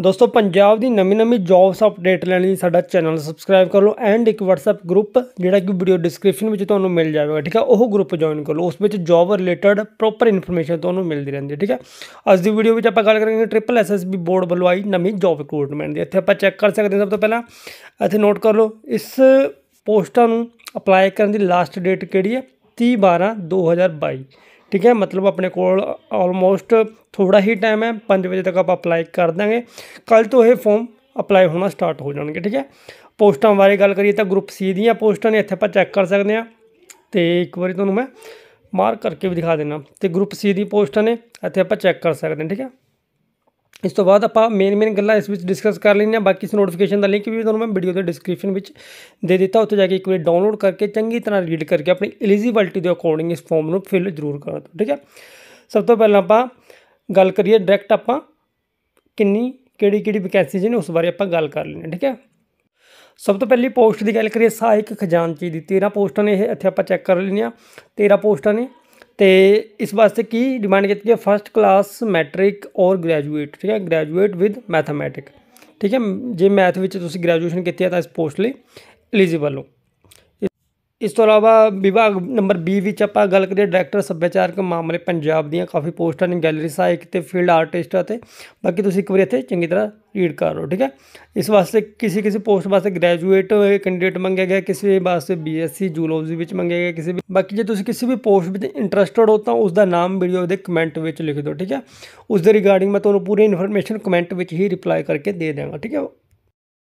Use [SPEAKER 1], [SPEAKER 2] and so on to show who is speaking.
[SPEAKER 1] ਦੋਸਤੋ ਪੰਜਾਬ ਦੀ ਨਵੀਂ ਨਵੀਂ ਜੌਬਸ ਅਪਡੇਟ ਲੈਣ ਲਈ ਸਾਡਾ ਚੈਨਲ ਸਬਸਕ੍ਰਾਈਬ ਕਰ ਲਓ ਐਂਡ ਇੱਕ WhatsApp ਗਰੁੱਪ ਜਿਹੜਾ ਕਿ ਵੀਡੀਓ ਡਿਸਕ੍ਰਿਪਸ਼ਨ ਵਿੱਚ ਤੁਹਾਨੂੰ ਮਿਲ ਜਾਵੇਗਾ ਠੀਕ ਹੈ ਉਹ ਗਰੁੱਪ ਜੁਆਇਨ ਕਰ ਲਓ ਉਸ ਵਿੱਚ ਜੌਬ ਰਿਲੇਟਡ ਪ੍ਰੋਪਰ ਇਨਫੋਰਮੇਸ਼ਨ ਤੁਹਾਨੂੰ ਮਿਲਦੀ ਰਹਿੰਦੀ ਹੈ ਠੀਕ ਹੈ ਅੱਜ ਦੀ ਵੀਡੀਓ ਵਿੱਚ ਆਪਾਂ ਗੱਲ ਕਰਾਂਗੇ ਟ੍ਰਿਪਲ ਐਸਐਸਬੀ ਬੋਰਡ ਵੱਲੋਂ ਆਈ ਨਵੀਂ ਜੌਬ ਰਿਕਰੂਟਮੈਂਟ ਦੀ ਇੱਥੇ ਆਪਾਂ ਚੈੱਕ ਕਰ ਸਕਦੇ ਹਾਂ ਸਭ ਤੋਂ ਪਹਿਲਾਂ ਇੱਥੇ ਨੋਟ ਕਰ ਲਓ ਇਸ ਪੋਸਟਾਂ ਨੂੰ ਅਪਲਾਈ ਕਰਨ ਦੀ ਲਾਸਟ ਡੇਟ ਕਿਹੜੀ ਹੈ 30/12/2022 ਠੀਕ ਹੈ ਮਤਲਬ ਆਪਣੇ ਕੋਲ ਆਲਮੋਸਟ ਥੋੜਾ ਹੀ ਟਾਈਮ ਹੈ 5 ਵਜੇ ਤੱਕ ਆਪਾਂ ਅਪਲਾਈ ਕਰ ਦਾਂਗੇ ਕੱਲ ਤੋਂ ਇਹ ਫਾਰਮ ਅਪਲਾਈ ਹੋਣਾ ਸਟਾਰਟ ਹੋ ਜਾਣਗੇ ਠੀਕ ਹੈ ਪੋਸਟਾਂ ਬਾਰੇ ਗੱਲ ਕਰੀਏ ਤਾਂ ਗਰੁੱਪ ਸੀ ਦੀਆਂ ਪੋਸਟਾਂ ਨੇ ਇੱਥੇ ਆਪਾਂ ਚੈੱਕ ਕਰ ਸਕਦੇ ਆ ਤੇ ਇੱਕ ਵਾਰੀ ਤੁਹਾਨੂੰ ਮੈਂ ਮਾਰਕ ਕਰਕੇ ਵੀ ਦਿਖਾ ਦੇਣਾ ਤੇ ਗਰੁੱਪ ਸੀ ਦੀ ਪੋਸਟਾਂ ਨੇ ਇੱਥੇ ਆਪਾਂ ਚੈੱਕ ਕਰ ਸਕਦੇ ਆ ਠੀਕ ਹੈ ਇਸ ਤੋਂ ਬਾਅਦ ਆਪਾਂ ਮੇਨ ਮੇਨ ਗੱਲਾਂ ਇਸ ਵਿੱਚ ਡਿਸਕਸ ਕਰ ਲੈਂਦੇ ਹਾਂ ਬਾਕੀ ਇਸ ਨੋਟੀਫਿਕੇਸ਼ਨ ਦਾ ਲਿੰਕ ਵੀ ਤੁਹਾਨੂੰ ਮੈਂ ਵੀਡੀਓ ਦੇ ਡਿਸਕ੍ਰਿਪਸ਼ਨ ਵਿੱਚ ਦੇ ਦਿੱਤਾ ਉੱਥੇ ਜਾ ਕੇ ਇੱਕ ਵਾਰ ਡਾਊਨਲੋਡ ਕਰਕੇ ਚੰਗੀ ਤਰ੍ਹਾਂ ਰੀਡ ਕਰਕੇ ਆਪਣੀ ਐਲੀਜੀਬਿਲਟੀ ਦੇ ਅਕੋਰਡਿੰਗ ਇਸ ਫਾਰਮ ਨੂੰ ਫਿਲ ਜ਼ਰੂਰ ਕਰ ਦਿਓ ਠੀਕ ਹੈ ਸਭ ਤੋਂ ਪਹਿਲਾਂ ਆਪਾਂ ਗੱਲ ਕਰੀਏ ਡਾਇਰੈਕਟ ਆਪਾਂ ਕਿੰਨੀ ਕਿਹੜੀ ਕਿਹੜੀ ਵੈਕੈਂਸੀਜ਼ ਨੇ ਉਸ ਬਾਰੇ ਆਪਾਂ ਗੱਲ ਕਰ ਲੈਂਦੇ ਠੀਕ ਹੈ ਸਭ ਤੋਂ ਪਹਿਲੀ ਪੋਸਟ ਦੀ ਗੱਲ ਕਰੀਏ ਸਹਾਇਕ ਖਜ਼ਾਨਚੀ ਦੀ 13 ਪੋਸਟਾਂ ਨੇ ਇਹ ਇੱਥੇ ਆਪਾਂ ਚੈੱਕ ਕਰ ਲੈਂਦੇ ਆ 13 ਪੋਸਟਾਂ ਨੇ ਤੇ ਇਸ ਵਾਸਤੇ ਕੀ ਡਿਮਾਂਡ ਕੀਤੀ ਹੈ ਫਰਸਟ ਕਲਾਸ ਮੈਟ੍ਰਿਕ ਔਰ ਗ੍ਰੈਜੂਏਟ ਠੀਕ ਹੈ ਗ੍ਰੈਜੂਏਟ ਵਿਦ ਮੈਥਮੈਟਿਕ ਠੀਕ ਹੈ ਜੇ ਮੈਥ ਵਿੱਚ ਤੁਸੀਂ ਗ੍ਰੈਜੂਏਸ਼ਨ ਕੀਤੀ ਹੈ ਤਾਂ ਇਸ ਪੋਸਟ ਲਈ ਐਲੀਜੀਬਲ ਹੋ ਇਸ ਤੋਂ ਇਲਾਵਾ ਵਿਭਾਗ ਨੰਬਰ 20 ਵਿੱਚ ਆਪਾਂ ਗੱਲ ਕਰੀਏ ਡਾਇਰੈਕਟਰ ਸੱਭਿਆਚਾਰਕ ਮਾਮਲੇ ਪੰਜਾਬ ਦੀਆਂ ਕਾਫੀ ਪੋਸਟਾਂ ਨੇ ਗੈਲਰੀ ਸਹਾਇਕ ਤੇ ਫੀਲਡ ਆਰਟਿਸਟ ਅਤੇ ਬਾਕੀ ਤੁਸੀਂ ਇੱਕ ਵਾਰੀ ਇੱਥੇ ਚੰਗੀ ਤਰ੍ਹਾਂ ਰੀਡ ਕਰ ਲਓ ਠੀਕ ਹੈ ਇਸ ਵਾਸਤੇ ਕਿਸੇ ਕਿਸੇ ਪੋਸਟ ਵਾਸਤੇ ਗ੍ਰੈਜੂਏਟ ਕੈਂਡੀਡੇਟ ਮੰਗਿਆ ਗਿਆ ਕਿਸੇ ਵਾਸਤੇ ਬੀਐਸਸੀ ਜੂਲੋਜੀ ਵਿੱਚ ਮੰਗਿਆ ਗਿਆ ਕਿਸੇ ਵੀ ਬਾਕੀ ਜੇ ਤੁਸੀਂ ਕਿਸੇ ਵੀ ਪੋਸਟ ਵਿੱਚ ਇੰਟਰਸਟਿਡ ਹੋ ਤਾਂ ਉਸ ਦਾ ਨਾਮ ਵੀਡੀਓ ਦੇ ਕਮੈਂਟ ਵਿੱਚ ਲਿਖ ਦਿਓ ਠੀਕ ਹੈ ਉਸ ਦੇ ਰਿਗਾਰਡਿੰਗ ਮੈਂ ਤੁਹਾਨੂੰ ਪੂਰੀ ਇਨਫੋਰਮੇਸ਼ਨ ਕਮੈਂਟ ਵਿੱਚ ਹੀ ਰਿਪਲਾਈ ਕਰਕੇ ਦੇ ਦੇਵਾਂਗਾ ਠੀਕ ਹੈ